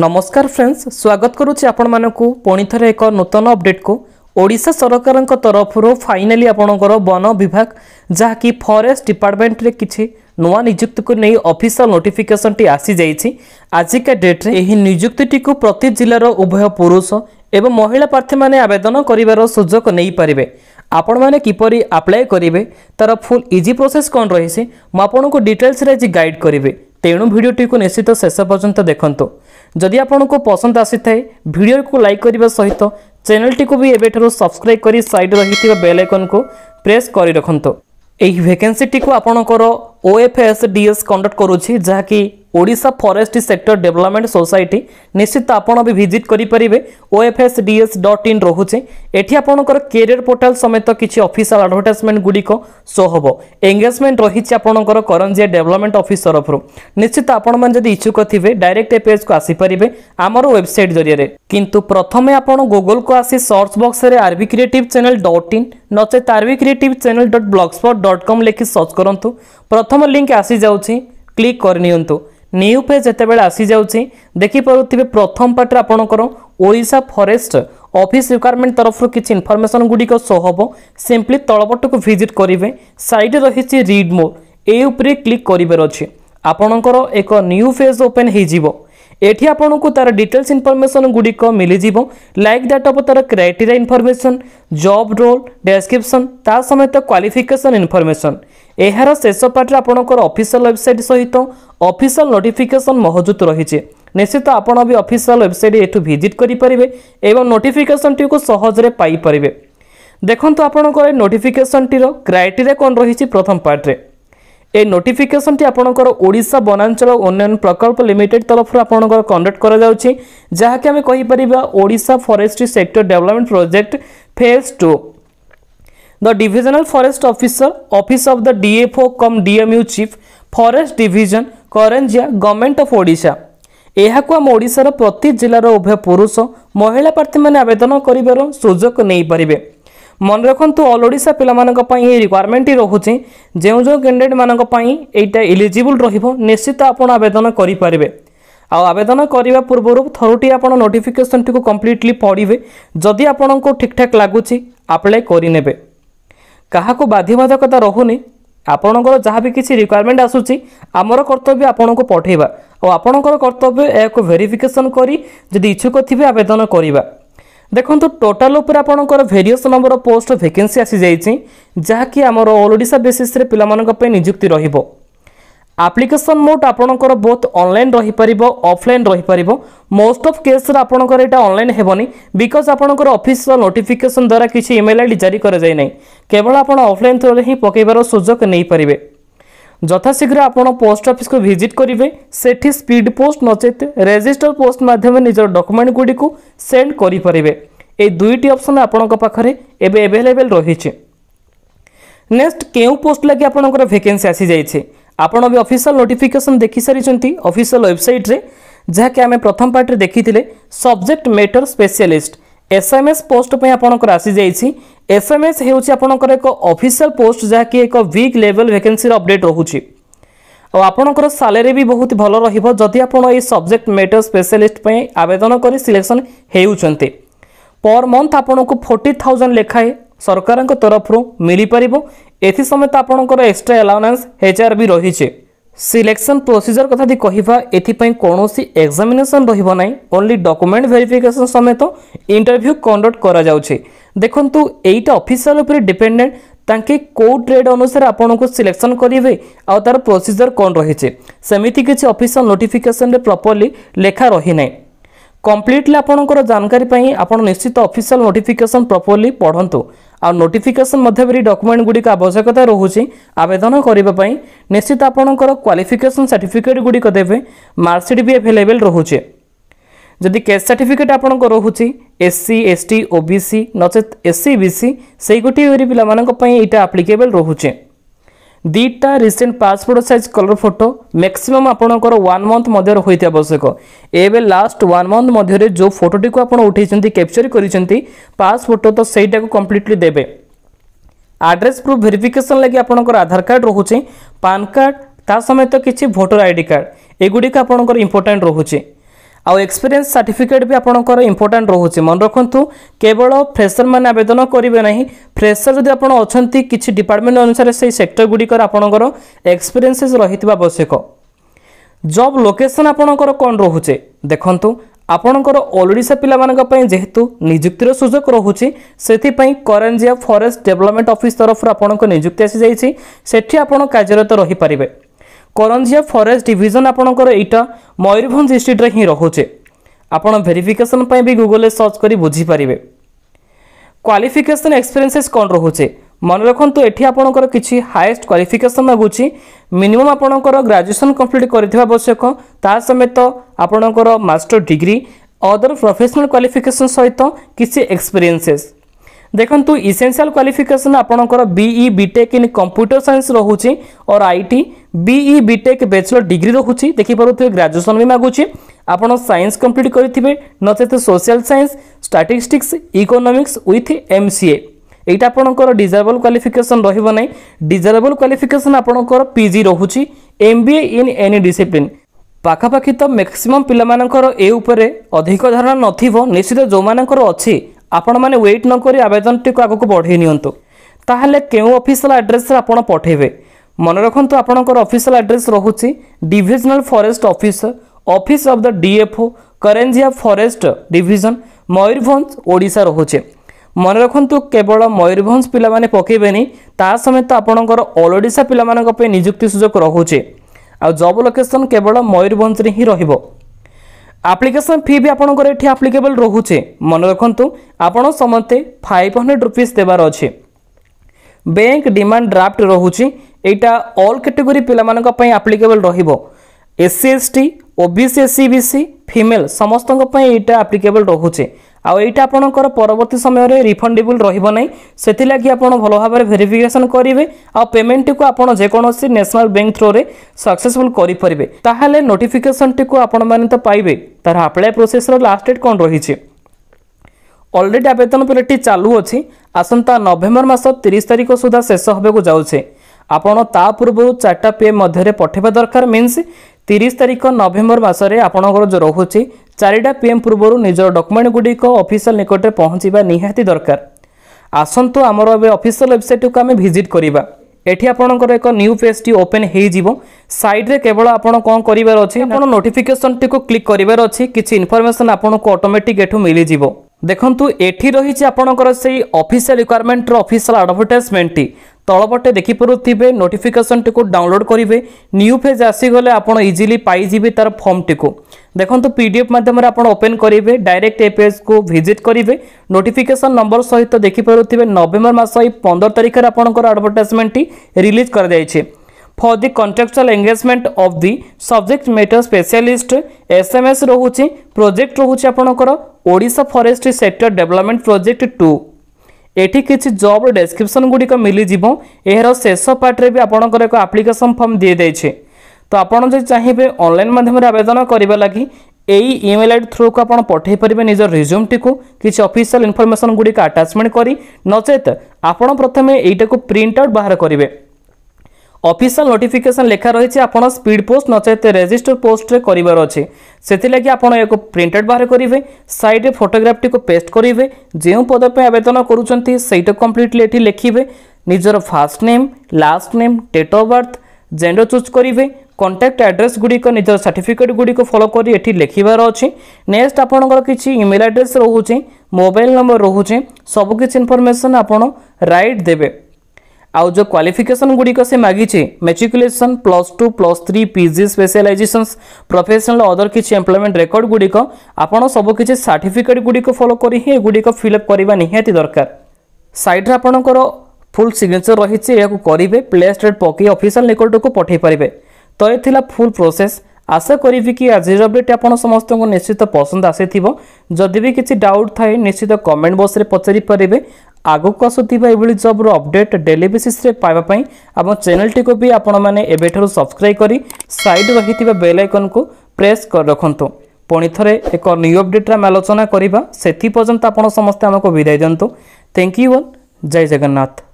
ନମସ୍କାର ଫ୍ରେଣ୍ଡସ୍ ସ୍ୱାଗତ କରୁଛି ଆପଣମାନଙ୍କୁ ପୁଣି ଥରେ ଏକ ନୂତନ ଅପଡେଟ୍କୁ ଓଡ଼ିଶା ସରକାରଙ୍କ ତରଫରୁ ଫାଇନାଲି ଆପଣଙ୍କର ବନ ବିଭାଗ ଯାହାକି ଫରେଷ୍ଟ ଡିପାର୍ଟମେଣ୍ଟରେ କିଛି ନୂଆ ନିଯୁକ୍ତିକୁ ନେଇ ଅଫିସିଆଲ ନୋଟିଫିକେସନଟି ଆସିଯାଇଛି ଆଜିକା ଡେଟ୍ରେ ଏହି ନିଯୁକ୍ତିଟିକୁ ପ୍ରତି ଜିଲ୍ଲାର ଉଭୟ ପୁରୁଷ ଏବଂ ମହିଳା ପ୍ରାର୍ଥୀମାନେ ଆବେଦନ କରିବାର ସୁଯୋଗ ନେଇପାରିବେ ଆପଣମାନେ କିପରି ଆପ୍ଲାଏ କରିବେ ତାର ଫୁଲ୍ ଇଜି ପ୍ରୋସେସ୍ କ'ଣ ରହିଛି ମୁଁ ଆପଣଙ୍କୁ ଡିଟେଲ୍ସରେ ଆଜି ଗାଇଡ଼ କରିବି ତେଣୁ ଭିଡ଼ିଓଟିକୁ ନିଶ୍ଚିତ ଶେଷ ପର୍ଯ୍ୟନ୍ତ ଦେଖନ୍ତୁ ଯଦି ଆପଣଙ୍କୁ ପସନ୍ଦ ଆସିଥାଏ ଭିଡ଼ିଓକୁ ଲାଇକ୍ କରିବା ସହିତ ଚ୍ୟାନେଲଟିକୁ ବି ଏବେଠାରୁ ସବସ୍କ୍ରାଇବ୍ କରି ସାଇଡ଼୍ ରହିଥିବା ବେଲ୍ ଆଇକନ୍କୁ ପ୍ରେସ୍ କରି ରଖନ୍ତୁ ଏହି ଭେକେନ୍ସିଟିକୁ ଆପଣଙ୍କର ଓଏଫ୍ଏସ୍ଡିଏସ୍ କଣ୍ଡକ୍ଟ କରୁଛି ଯାହାକି Odisha forest sector development society ନିଶ୍ଚିତ ଆପଣ ବି ଭିଜିଟ୍ କରିପାରିବେ ଓଏଫ୍ଏସ୍ଡିଏସ୍ ଡଟ୍ ଇନ୍ ରହୁଛି ଏଠି ଆପଣଙ୍କର କ୍ୟାରିୟର ପୋର୍ଟାଲ ସମେତ କିଛି ଅଫିସିଆଲ ଆଡ଼ଭର୍ଟାଇଜମେଣ୍ଟ ଗୁଡ଼ିକ ଶୋ ହେବ ଏଙ୍ଗେଜମେଣ୍ଟ ରହିଛି ଆପଣଙ୍କର କରଞ୍ଜିଆ ଡେଭଲପମେଣ୍ଟ ଅଫିସ୍ ତରଫରୁ ନିଶ୍ଚିତ ଆପଣମାନେ ଯଦି ଇଚ୍ଛୁକ ଥିବେ ଡାଇରେକ୍ଟ ଏ ପେଜ୍କୁ ଆସିପାରିବେ ଆମର ୱେବସାଇଟ୍ ଜରିଆରେ କିନ୍ତୁ ପ୍ରଥମେ ଆପଣ ଗୁଗୁଲକୁ ଆସି ସର୍ଚ୍ଚ ବକ୍ସରେ R V creative channel dot in ନଚେତ୍ R V creative channel dot blogspot dot com ଲେଖି ସର୍ଚ୍ଚ କରନ୍ତୁ ପ୍ରଥମ প্রথম লিঙ্ক আসিযাଉଛି ক্লিক କରିନିଅନ୍ତୁ ନ୍ୟୁ ପେଜ୍ ଯେତେବେଳେ ଆସିଯାଉଛି ଦେଖିପାରୁଥିବେ ପ୍ରଥମ ପାର୍ଟରେ ଆପଣଙ୍କର ଓଡ଼ିଶା ଫରେଷ୍ଟ ଅଫିସ୍ ରିକ୍ୱାରମେଣ୍ଟ ତରଫରୁ କିଛି ଇନଫର୍ମେସନ୍ ଗୁଡ଼ିକ ଶୋ ହେବ ସିମ୍ପଲି ତଳପଟକୁ ଭିଜିଟ୍ କରିବେ ସାଇଡ଼୍ ରହିଛି ରିଡ୍ ମୋର୍ ଏ ଉପରେ କ୍ଲିକ୍ କରିବାର ଅଛି ଆପଣଙ୍କର ଏକ ନ୍ୟୁ ପେଜ୍ ଓପେନ୍ ହୋଇଯିବ এটি আপনার তার ডিটেলস ইনফরমেসন গুড়ি মিলিযোগ লাইক দ্যাট অফ তার criteria information job role description তা সমেত ক্বালিফিকেসন ইনফরমেসন এর শেষ পার্টে আপনার অফিসিয়াল ওয়েবসাইট সহিত অফিসিয়াল নোটিফিকেসন মহজুদ রয়েছে নিশ্চিত আপনার বি অফিসিয়াল ওয়েবসাইট এটু ভিজিট করে পে এবং নোটিফিকেসনটি সহজে পাইপারে দেখুন আপনার নোটিফিকেসনটির ক্রাইটেরিয়া কম রয়েছে প্রথম পার্টে এই নোটিফিকেসনটি আপনার ওড়শা বনাঞ্চল উন্নয়ন প্রকল্প লিমিটেড তরফর আপনার কন্ডক্ট করা যাচ্ছে যাকে আমি কহিপার Odisha forestry sector development project phase two The Divisional Forest Officer, Office of the DFO cum DMU Chief, Forest Division, Karanjia government of Odisha ଏହାକୁ ଆମ ଓଡ଼ିଶାର ପ୍ରତି ଜିଲ୍ଲାର ଉଭୟ ପୁରୁଷ ମହିଳା ପ୍ରାର୍ଥୀମାନେ ଆବେଦନ କରିବାର ସୁଯୋଗ ନେଇପାରିବେ ମନେ ରଖନ୍ତୁ ଅଲ୍ ଓଡ଼ିଶା ପିଲାମାନଙ୍କ ପାଇଁ ଏହି ରିକ୍ୱାରମେଣ୍ଟଟି ରହୁଛି ଯେଉଁ ଯେଉଁ କ୍ୟାଣ୍ଡିଡେଟ୍ମାନଙ୍କ ପାଇଁ ଏଇଟା ଇଲିଜିବୁଲ୍ ରହିବ ନିଶ୍ଚିତ ଆପଣ ଆବେଦନ କରିପାରିବେ ଆଉ ଆବେଦନ କରିବା ପୂର୍ବରୁ ଥରୁଟି ଆପଣ ନୋଟିଫିକେସନ୍ଟିକୁ କମ୍ପ୍ଲିଟଲି ପଢ଼ିବେ ଯଦି ଆପଣଙ୍କୁ ଠିକ୍ଠାକ୍ ଲାଗୁଛି ଆପ୍ଲାଏ କରିନେବେ କାହାକୁ ବାଧ୍ୟବାଧକତା ରହୁନି ଆପଣଙ୍କର ଯାହା ବି କିଛି ରିକ୍ୱାରମେଣ୍ଟ ଆସୁଛି ଆମର କର୍ତ୍ତବ୍ୟ ଆପଣଙ୍କୁ ପଠାଇବା ଆଉ ଆପଣଙ୍କର କର୍ତ୍ତବ୍ୟ ଏହାକୁ ଭେରିଫିକେସନ୍ କରି ଯଦି ଇଚ୍ଛୁକ ଥିବେ ଆବେଦନ କରିବା ଦେଖନ୍ତୁ ଟୋଟାଲ ଉପରେ ଆପଣଙ୍କର ଭେରିୟସ୍ ନମ୍ବର ପୋଷ୍ଟ ଭେକେନ୍ସି ଆସିଯାଇଛି ଯାହାକି ଆମର ଅଲ୍ ଓଡ଼ିଶା ବେସିସ୍ରେ ପିଲାମାନଙ୍କ ପାଇଁ ନିଯୁକ୍ତି ରହିବ ଆପ୍ଲିକେସନ୍ ମୋଟ୍ ଆପଣଙ୍କର ବୋଥ୍ ଅନଲାଇନ୍ ରହିପାରିବ ଅଫଲାଇନ୍ ରହିପାରିବ ମୋଷ୍ଟ ଅଫ୍ କେସ୍ରେ ଆପଣଙ୍କର ଏଇଟା ଅନଲାଇନ୍ ହେବନି ବିକଜ୍ ଆପଣଙ୍କର ଅଫିସର ନୋଟିଫିକେସନ୍ ଦ୍ୱାରା କିଛି ଇମେଲ୍ ଆଇ ଜାରି କରାଯାଇ ନାହିଁ କେବଳ ଆପଣ ଅଫଲାଇନ୍ ଥ୍ରୋରେ ହିଁ ପକାଇବାର ସୁଯୋଗ ନେଇପାରିବେ ଯଥାଶୀଘ୍ର ଆପଣ ପୋଷ୍ଟ ଅଫିସକୁ ଭିଜିଟ୍ କରିବେ ସେଠି ସ୍ପିଡ୍ ପୋଷ୍ଟ ନଚେତ୍ ରେଜିଷ୍ଟର ପୋଷ୍ଟ ମାଧ୍ୟମରେ ନିଜର ଡକୁମେଣ୍ଟ ଗୁଡ଼ିକୁ ସେଣ୍ଡ କରିପାରିବେ এই দুইটি অপসন আপনার পাখে এবে এভেলেবেল রয়েছে নেক্সট কেউ পোস্ট লাগে আপনার ভ্যাকেন্সি আসি যাই আপনার বি অফিসিয়াল নোটিফিকেসন দেখি সারি অফিসিয়াল ওয়েবসাইট্রে যা কি আমি প্রথম পার্টে দেখি subject matter specialist SMS post ପାଇଁ ଆପଣଙ୍କର ଆସିଯାଇଛି ଏସ୍ଏମ୍ଏସ୍ ହେଉଛି ଆପଣଙ୍କର ଏକ ଅଫିସିଆଲ୍ ପୋଷ୍ଟ ଯାହାକି ଏକ ୱିକ୍ ଲେଭେଲ୍ ଭେକେନ୍ସିର ଅପଡେଟ୍ ରହୁଛି ଆଉ ଆପଣଙ୍କର ସାଲେରୀ ବି ବହୁତ ଭଲ ରହିବ ଯଦି ଆପଣ ଏଇ ସବଜେକ୍ଟ ମ୍ୟାଟର ସ୍ପେଶାଲିଷ୍ଟ ପାଇଁ ଆବେଦନ କରି ସିଲେକ୍ସନ୍ ହେଉଛନ୍ତି ପର୍ ମନ୍ଥ ଆପଣଙ୍କୁ ଫୋର୍ଟି ଥାଉଜେଣ୍ଡ ଲେଖାଏଁ ସରକାରଙ୍କ ତରଫରୁ ମିଳିପାରିବ ଏଥିସମେତ ଆପଣଙ୍କର ଏକ୍ସଟ୍ରା ଆଲାଉନାନ୍ସ ଏଚ୍ ଆର୍ ବି ରହିଛି সিলেকশন প্রোসিজর কথা যদি কহা এপাই কৌশি এক্সামিনেসন রহব না ওনলি ডকুমেন্ট ভেরিফিকেসন সমেত ইন্টরভ্যু কন্ডক্ট করা যাচ্ছে দেখুন এইটা অফিসিয়াল উপরে ডিপেন্ডেন্ট তাঁকে কেউ ট্রেড অনুসারে আপনার সিলেকশন করবে আোসিজর কম রয়েছে সেমিটি কিছু অফিসিয়াল নোটিফিকেসন প্রপরলি লেখা রহি নাই କମ୍ପ୍ଲିଟଲି ଆପଣଙ୍କର ଜାଣକାରୀ ପାଇଁ ଆପଣ ନିଶ୍ଚିତ ଅଫିସିଆଲ୍ ନୋଟିଫିକେସନ୍ ପ୍ରପର୍ଲି ପଢ଼ନ୍ତୁ ଆଉ ନୋଟିଫିକେସନ୍ ମଧ୍ୟରେ ଡକୁମେଣ୍ଟ ଗୁଡ଼ିକ ଆବଶ୍ୟକତା ରହୁଛି ଆବେଦନ କରିବା ପାଇଁ ନିଶ୍ଚିତ ଆପଣଙ୍କର କ୍ୱାଲିଫିକେସନ୍ ସାର୍ଟିଫିକେଟ୍ ଗୁଡ଼ିକ ଦେବେ ମାର୍କସିଟ୍ ବି ଆଭେଲେବେଲ୍ ରହୁଛି ଯଦି କେସ୍ ସାର୍ଟିଫିକେଟ୍ ଆପଣଙ୍କ ରହୁଛି ଏସ୍ସି ଏସ୍ଟି ଓବିସି ନଚେତ୍ ଏସ୍ସି ବିସି ସେଇ ଗୋଟିଏ ପିଲାମାନଙ୍କ ପାଇଁ ଏଇଟା ଆପ୍ଲିକେବଲ୍ ରହୁଛି ଦୁଇଟା recent passport size colour photo maximum ଆପଣଙ୍କର ୱାନ୍ ମନ୍ଥ ମଧ୍ୟରେ ହୋଇଥିବା ଆବଶ୍ୟକ ଏବେ ଲାଷ୍ଟ ୱାନ୍ ମନ୍ଥ ମଧ୍ୟରେ ଯେଉଁ ଫଟୋଟିକୁ ଆପଣ ଉଠାଇଛନ୍ତି କ୍ୟାପଚର୍ କରିଛନ୍ତି ପାସ୍ ଫଟୋ ତ ସେଇଟାକୁ କମ୍ପ୍ଲିଟଲି ଦେବେ ଆଡ୍ରେସ୍ ପ୍ରୁଫ୍ ଭେରିଫିକେସନ୍ ଲାଗି ଆପଣଙ୍କର ଆଧାର କାର୍ଡ଼ ରହୁଛି ପାନ୍ କାର୍ଡ଼ ତା ସମେତ କିଛି ଭୋଟର ଆଇ ଡି କାର୍ଡ଼ ଏଗୁଡ଼ିକ ଆପଣଙ୍କର ଇମ୍ପୋର୍ଟାଣ୍ଟ ରହୁଛି ଆଉ ଏକ୍ସପିରିଏନ୍ସ ସାର୍ଟିଫିକେଟ୍ ବି ଆପଣଙ୍କର ଇମ୍ପୋର୍ଟାଣ୍ଟ ରହୁଛି ମନେ ରଖନ୍ତୁ କେବଳ ଫ୍ରେସରମାନେ ଆବେଦନ କରିବେ ନାହିଁ ଫ୍ରେସର ଯଦି ଆପଣ ଅଛନ୍ତି କିଛି ଡିପାର୍ଟମେଣ୍ଟ ଅନୁସାରେ ସେହି ସେକ୍ଟର ଗୁଡ଼ିକର ଆପଣଙ୍କର ଏକ୍ସପିରିଏନ୍ସେସ୍ ରହିଥିବା ଆବଶ୍ୟକ ଜବ୍ ଲୋକେସନ୍ ଆପଣଙ୍କର କ'ଣ ରହୁଛେ ଦେଖନ୍ତୁ ଆପଣଙ୍କର ଓଡ଼ିଶା ପିଲାମାନଙ୍କ ପାଇଁ ଯେହେତୁ ନିଯୁକ୍ତିର ସୁଯୋଗ ରହୁଛି ସେଥିପାଇଁ କରଞ୍ଜିଆ ଫରେଷ୍ଟ ଡେଭଲପମେଣ୍ଟ ଅଫିସ୍ ତରଫରୁ ଆପଣଙ୍କ ନିଯୁକ୍ତି ଆସିଯାଇଛି ସେଠି ଆପଣ କାର୍ଯ୍ୟରତ ରହିପାରିବେ କରଞ୍ଜିଆ ଫରେଷ୍ଟ ଡିଭିଜନ ଆପଣଙ୍କର ଏଇଟା ମୟୂରଭଞ୍ଜ ଡିଷ୍ଟ୍ରିକ୍ଟରେ ହିଁ ରହୁଛେ ଆପଣ ଭେରିଫିକେସନ୍ ପାଇଁ ବି ଗୁଗଲରେ ସର୍ଚ୍ଚ କରି ବୁଝିପାରିବେ କ୍ୱାଲିଫିକେସନ୍ ଏକ୍ସପିରିଏନ୍ସେସ୍ କ'ଣ ରହୁଛେ ମନେ ରଖନ୍ତୁ ଏଠି ଆପଣଙ୍କର କିଛି ହାଏଷ୍ଟ କ୍ୱାଲିଫିକେସନ୍ ମାଗୁଛି ମିନିମମ୍ ଆପଣଙ୍କର ଗ୍ରାଜୁଏସନ୍ କମ୍ପ୍ଲିଟ୍ କରିଥିବା ଆବଶ୍ୟକ ତା ସମେତ ଆପଣଙ୍କର master degree other professional qualification ସହିତ କିଛି ଏକ୍ସପିରିଏନ୍ସେସ୍ ଦେଖନ୍ତୁ ଇସେନ୍ସିଆଲ କ୍ୱାଲିଫିକେସନ୍ ଆପଣଙ୍କର BE BTech in computer science ରହୁଛି or I T BE BTech bachelor degree ରହୁଛି ଦେଖିପାରୁଥିବେ ଗ୍ରାଜୁଏସନ୍ ବି ମାଗୁଛି ଆପଣ ସାଇନ୍ସ କମ୍ପ୍ଲିଟ୍ କରିଥିବେ ନଚେତ social science statistics economics with M C A এইটা আপনার ডিজারেবল কোয়ালিফিকেসন রহব না ডিজারেবল কোয়ালিফিকেসন আপনার পিজি রয়েছে M B A in any discipline পাখাপাখি তো ম্যাক্সিমম পিলামানকর এ উপরে অধিক ধারণা নথিব নিশ্চিত যে অছি ଆପଣମାନେ ୱେଟ୍ ନକରି ଆବେଦନଟିକୁ ଆଗକୁ ବଢ଼େଇ ନିଅନ୍ତୁ ତାହେଲେ କେଉଁ ଅଫିସିଆଲ ଆଡ୍ରେସ୍ରେ ଆପଣ ପଠେଇବେ ମନେ ରଖନ୍ତୁ ଆପଣଙ୍କର ଅଫିସିଆଲ ଆଡ୍ରେସ୍ ରହୁଛି divisional forest office office of the DFO Karanjia forest division Mayurbhanj Odisha ରହୁଛି ମନେ ରଖନ୍ତୁ କେବଳ ମୟୂରଭଞ୍ଜ ପିଲାମାନେ ପକାଇବେନି ତା ସମେତ ଆପଣଙ୍କର ଅଲ୍ ଓଡ଼ିଶା ପିଲାମାନଙ୍କ ପାଇଁ ନିଯୁକ୍ତି ସୁଯୋଗ ରହୁଛି ଆଉ ଜବ୍ ଲୋକେସନ୍ କେବଳ ମୟୂରଭଞ୍ଜରେ ହିଁ ରହିବ আপ্লিকেসন ফি বি আপনার এটি আপ্লিকেবল রুচে মনে রাখতু আপনার সমস্তে ফাইভ হন্ড্রেড রুপিজ দেবার অছে ব্যাঙ্ক ডিমান্ড ড্রাফ্ট রুচি এইটা অল ক্যাটেগোরি পিলামানপাই আপ্লিকেবল রহব SC ST OBC SC BC female সমস্ত এইটা আপ্লিকেবল রুচে आईटा आपणकर परवर्त समय रिफंडेबल रही से आप भल भाव में भेरीफिकेसन करेंगे आ पेमेंट टी आप जेकोसी ন্যাশনাল ব্যাঙ্ক থ্রুরে সকসেসফুল করে পে তাহলে নোটিফিকেসনটি আপনার মানে তো পাইবে তার আপ্লাই প্রোসেসর লাস্ট ডেট কম রয়েছে অলরেডি আবেদন পিরিয়ডটি চালু অছি আসন্তা নভেম্বর মাস তিরিশ তারিখ সুদ্ধা শেষ হওয়া যাচ্ছে আপনার তা পূর্ব চারটা পি এম মধ্যে পঠাইবা দরকার মিন্স তিরিশ তারিখ নভেম্বর মাসে আপনার যে রয়েছে ଚାରିଟା ପିଏମ୍ ପୂର୍ବରୁ ନିଜର ଡକୁମେଣ୍ଟଗୁଡ଼ିକ ଅଫିସିଆଲ ନିକଟରେ ପହଞ୍ଚିବା ନିହାତି ଦରକାର ଆସନ୍ତୁ ଆମର ଏବେ ଅଫିସିଆଲ ୱେବସାଇଟ୍କୁ ଆମେ ଭିଜିଟ୍ କରିବା ଏଠି ଆପଣଙ୍କର ଏକ ନ୍ୟୁ ପେଜ୍ଟି ଓପେନ୍ ହୋଇଯିବ ସାଇଡ଼୍ରେ କେବଳ ଆପଣ କ'ଣ କରିବାର ଅଛି ଆପଣ ନୋଟିଫିକେସନ୍ଟିକୁ କ୍ଲିକ୍ କରିବାର ଅଛି କିଛି ଇନଫର୍ମେସନ୍ ଆପଣଙ୍କୁ ଅଟୋମେଟିକ୍ ଏଠୁ ମିଳିଯିବ ଦେଖନ୍ତୁ ଏଠି ରହିଛି ଆପଣଙ୍କର ସେଇ ଅଫିସିଆଲ ରିକ୍ୱାରମେଣ୍ଟର ଅଫିସିଆଲ ଆଡ଼ଭର୍ଟାଇଜମେଣ୍ଟଟି ତଳପଟେ ଦେଖିପାରୁଥିବେ ନୋଟିଫିକେସନଟିକୁ ଡାଉନଲୋଡ଼ କରିବେ ନ୍ୟୁ ଫେଜ୍ ଆସିଗଲେ ଆପଣ ଇଜିଲି ପାଇଯିବେ ତା'ର ଫର୍ମଟିକୁ ଦେଖନ୍ତୁ ପି ଡି ଏଫ୍ ମାଧ୍ୟମରେ ଆପଣ ଓପେନ୍ କରିବେ ଡାଇରେକ୍ଟ ଏ ପେଜ୍କୁ ଭିଜିଟ୍ କରିବେ ନୋଟିଫିକେସନ୍ ନମ୍ବର ସହିତ ଦେଖିପାରୁଥିବେ ନଭେମ୍ବର ମାସ ଏଇ ପନ୍ଦର ତାରିଖରେ ଆପଣଙ୍କର ଆଡ଼ଭର୍ଟାଇଜମେଣ୍ଟଟି ରିଲିଜ୍ କରାଯାଇଛି for the contractual engagement of the subject matter specialist S M S ରହୁଛି ପ୍ରୋଜେକ୍ଟ ରହୁଛି ଆପଣଙ୍କର Odisha forestry sector development project two ଏଠି କିଛି ଜବ୍ର ଡେସ୍କ୍ରିପସନ୍ ଗୁଡ଼ିକ ମିଳିଯିବ ଏହାର ଶେଷ ପାର୍ଟରେ ବି ଆପଣଙ୍କର ଏକ ଆପ୍ଲିକେସନ୍ ଫର୍ମ ଦିଆଯାଇଛି ତ ଆପଣ ଯଦି ଚାହିଁବେ ଅନଲାଇନ୍ ମାଧ୍ୟମରେ ଆବେଦନ କରିବା ଲାଗି এই ইমেল আইডি থ্রুকু আপনার পঠাই পারবে নিজের রিজ্যুমটিকে কিছু অফিসিয়াল ইনফরমেসন গুড়ি আটাচমেন্ট করে নচেত আপনার প্রথমে এইটাকে প্রিন্ট আউট বাহার করবে অফিসিয়াল নোটিফিকেসন লেখা রয়েছে আপনার স্পিড পোস্ট নচেত রেজিষ্টর পোস্টরে করবার অছে সেগে আপনার ইয়াকে প্রিন্টেড বাহার করবে সাইডে ফটোগ্রাফটি পেস্ট করবে যে পদপে আবেদন করছেন সেইটা কমপ্লিটলি এটি লিখবে নিজের first name last name date of birth gender choose করবে কন্টাক্ট আড্রেস গুড়িক নিজের সার্টিফিকেট গুড়িক ফলো করে এটি লিখবার অছি নেক্সট আপনার কিছু ইমেল আড্রেস রয়েছে মোবাইল নম্বর রয়েছে সবুকিছি ইনফরমেসন আপনার রাইট দেবে ଆଉ ଯେଉଁ କ୍ୱାଲିଫିକେସନ୍ ଗୁଡ଼ିକ ସେ ମାଗିଛି matriculation plus two plus three P G specialisations professional other କିଛି ଏମ୍ପ୍ଲୟମେଣ୍ଟ ରେକର୍ଡ଼ ଗୁଡ଼ିକ ଆପଣ ସବୁକିଛି ସାର୍ଟିଫିକେଟ୍ ଗୁଡ଼ିକ ଫଲୋ କରି ହିଁ ଏଗୁଡ଼ିକ ଫିଲ୍ଅପ୍ କରିବା ନିହାତି ଦରକାର ସାଇଟ୍ରେ ଆପଣଙ୍କର ଫୁଲ୍ ସିଗ୍ନେଚର୍ ରହିଛି ଏହାକୁ କରିବେ ପ୍ଲେଷ୍ଟେଟ୍ ପକାଇ ଅଫିସିଆଲ୍ ନିକଟକୁ ପଠାଇ ପାରିବେ ତ ଏ ଥିଲା ଫୁଲ୍ ପ୍ରୋସେସ୍ আশা କରିବି କି ଆଜିର ଅପଡେଟ୍ ଆପଣ ସମସ୍ତଙ୍କୁ ନିଶ୍ଚିତ ପସନ୍ଦ ଆସିଥିବ ଯଦି ବି କିଛି ଡାଉଟ୍ ଥାଏ ନିଶ୍ଚିତ କମେଣ୍ଟ ବକ୍ସରେ ପଚାରିପାରିବେ ଆଗକୁ ଆସୁଥିବା ଏଭଳି ଜବ୍ର ଅପଡେଟ୍ ଡେଲି ବେସିସ୍ରେ ପାଇବା ପାଇଁ ଆମ ଚ୍ୟାନେଲଟିକୁ ବି ଆପଣମାନେ ଏବେଠାରୁ ସବସ୍କ୍ରାଇବ୍ କରି ସାଇଡ଼୍ ରହିଥିବା ବେଲ୍ ଆଇକନ୍କୁ ପ୍ରେସ୍ କରି ରଖନ୍ତୁ ପୁଣି ଥରେ ଏକ ନ୍ୟୁ ଅପଡେଟ୍ରେ ଆମେ ଆଲୋଚନା କରିବା ସେଥି ପର୍ଯ୍ୟନ୍ତ ଆପଣ ସମସ୍ତେ ଆମକୁ ବିଦାୟ ଦିଅନ୍ତୁ ଥ୍ୟାଙ୍କ ୟୁ ଅଲ୍ ଜୟ ଜଗନ୍ନାଥ